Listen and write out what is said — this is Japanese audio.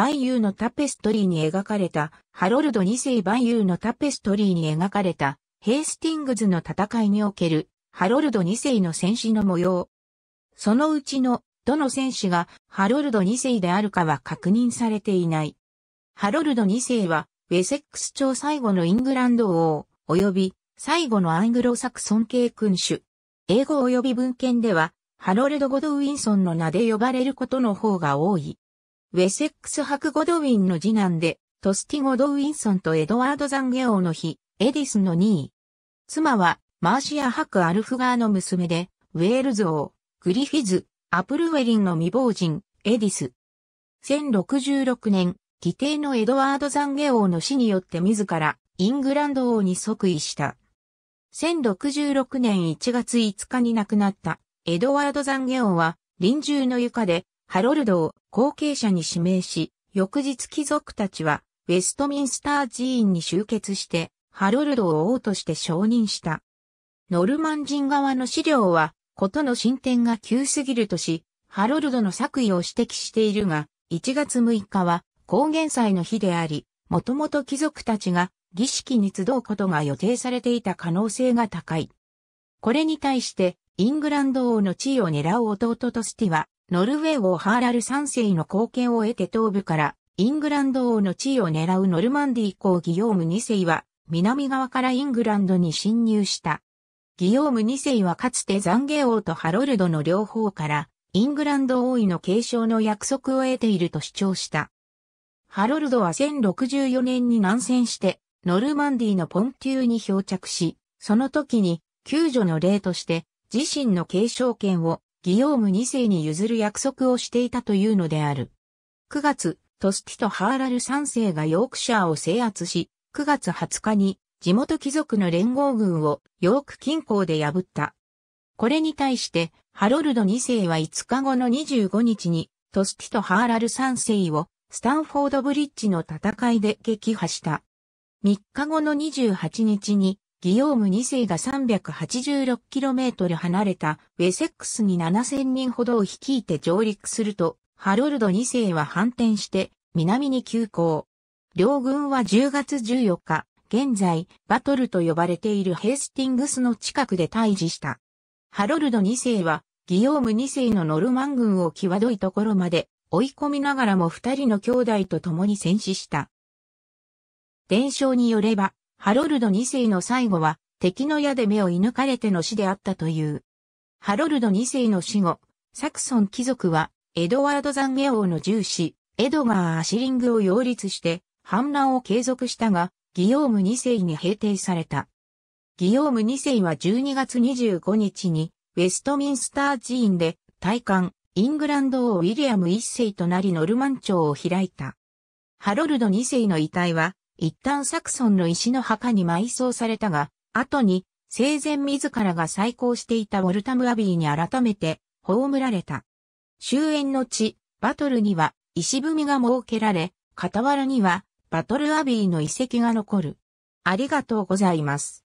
バイユーのタペストリーに描かれた、ハロルド2世バイユーのタペストリーに描かれた、ヘイスティングズの戦いにおける、ハロルド2世の戦士の模様。そのうちの、どの戦士がハロルド2世であるかは確認されていない。ハロルド2世は、ウェセックス朝最後のイングランド王、及び最後のアングロサクソン系君主。英語及び文献では、ハロルド・ゴドウィンソンの名で呼ばれることの方が多い。ウェセックス博ゴドウィンの次男で、トスティ・ゴドウィンソンとエドワード・ザンゲ王の日、エディスの2位。妻は、マーシア・ハク・アルフガーの娘で、ウェールズ王、グリフィズ、アプルウェリンの未亡人、エディス。1066年、義弟のエドワード・ザンゲ王の死によって自ら、イングランド王に即位した。1066年1月5日に亡くなった、エドワード・ザンゲーは、臨終の床で、ハロルドを後継者に指名し、翌日貴族たちはウェストミンスター寺院に集結して、ハロルドを王として承認した。ノルマン人側の資料は、ことの進展が急すぎるとし、ハロルドの作為を指摘しているが、1月6日は高原祭の日であり、もともと貴族たちが儀式に集うことが予定されていた可能性が高い。これに対して、イングランド王の地位を狙う弟とスティは、ノルウェー王ハーラル3世の貢献を得て東部からイングランド王の地位を狙うノルマンディー公ギヨーム2世は南側からイングランドに侵入した。ギヨーム2世はかつてザンゲ王とハロルドの両方からイングランド王位の継承の約束を得ていると主張した。ハロルドは1064年に南戦してノルマンディーのポンテューに漂着し、その時に救助の例として自身の継承権をギヨーム2世に譲る約束をしていたというのである。9月、トスティとハーラル3世がヨークシャーを制圧し、9月20日に地元貴族の連合軍をヨーク近郊で破った。これに対して、ハロルド2世は5日後の25日に、トスティとハーラル3世をスタンフォードブリッジの戦いで撃破した。3日後の28日に、ギヨーム2世が 386km 離れたウェセックスに7000人ほどを率いて上陸すると、ハロルド2世は反転して南に急行。両軍は10月14日、現在バトルと呼ばれているヘースティングスの近くで退治した。ハロルド2世はギヨーム2世のノルマン軍を際どいところまで追い込みながらも二人の兄弟と共に戦死した。伝承によれば、ハロルド2世の最後は敵の矢で目を射抜かれての死であったという。ハロルド2世の死後、サクソン貴族はエドワード・ザンゲ王の重視、エドガー・アシリングを擁立して反乱を継続したが、ギオーム2世に平定された。ギオーム2世は12月25日にウェストミンスター寺院で大官、イングランド王ウィリアム1世となりノルマン朝を開いた。ハロルド2世の遺体は一旦サクソンの石の墓に埋葬されたが、後に生前自らが再興していたウォルタムアビーに改めて葬られた。終焉の地、バトルには石踏みが設けられ、傍らにはバトルアビーの遺跡が残る。ありがとうございます。